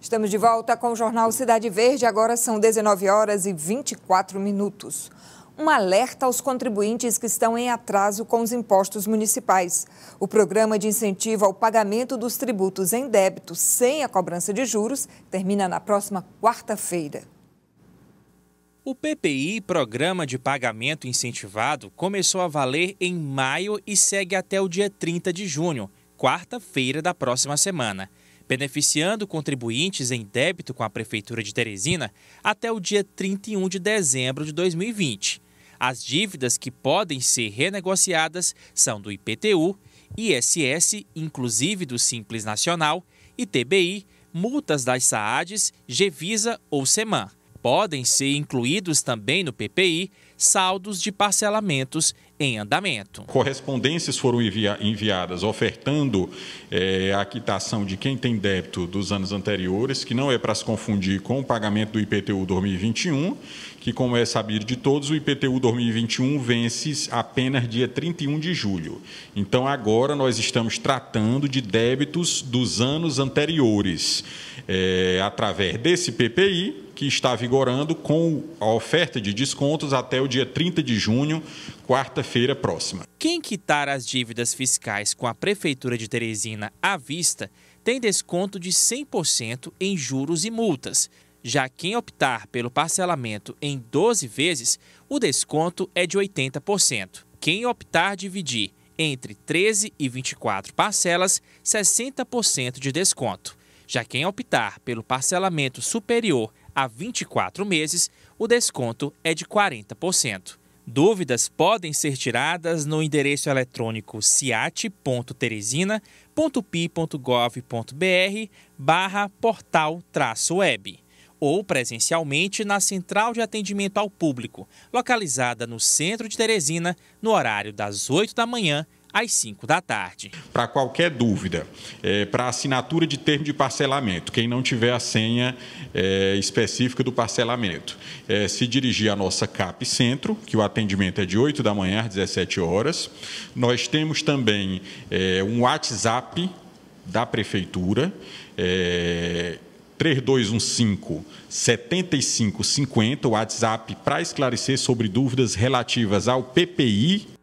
Estamos de volta com o Jornal Cidade Verde. Agora são 19 horas e 24 minutos. Um alerta aos contribuintes que estão em atraso com os impostos municipais. O programa de incentivo ao pagamento dos tributos em débito sem a cobrança de juros termina na próxima quarta-feira. O PPI, Programa de Pagamento Incentivado, começou a valer em maio e segue até o dia 30 de junho, quarta-feira da próxima semana beneficiando contribuintes em débito com a Prefeitura de Teresina até o dia 31 de dezembro de 2020. As dívidas que podem ser renegociadas são do IPTU, ISS, inclusive do Simples Nacional, ITBI, multas das SAADs, GEVISA ou SEMAN. Podem ser incluídos também no PPI saldos de parcelamentos em andamento. Correspondências foram enviadas ofertando é, a quitação de quem tem débito dos anos anteriores, que não é para se confundir com o pagamento do IPTU 2021, que, como é sabido de todos, o IPTU 2021 vence apenas dia 31 de julho. Então, agora nós estamos tratando de débitos dos anos anteriores, é, através desse PPI, que está vigorando com a oferta de descontos até o dia 30 de junho, quarta-feira próxima. Quem quitar as dívidas fiscais com a Prefeitura de Teresina à vista tem desconto de 100% em juros e multas. Já quem optar pelo parcelamento em 12 vezes, o desconto é de 80%. Quem optar dividir entre 13 e 24 parcelas, 60% de desconto. Já quem optar pelo parcelamento superior a 24 meses, o desconto é de 40%. Dúvidas podem ser tiradas no endereço eletrônico ciate.teresina.pi.gov.br barra portal web ou presencialmente na Central de Atendimento ao Público, localizada no centro de Teresina, no horário das 8 da manhã às 5 da tarde. Para qualquer dúvida, é, para assinatura de termo de parcelamento, quem não tiver a senha é, específica do parcelamento, é, se dirigir à nossa CAP Centro, que o atendimento é de 8 da manhã às 17 horas. Nós temos também é, um WhatsApp da Prefeitura, 3215 é, 7550, o WhatsApp para esclarecer sobre dúvidas relativas ao PPI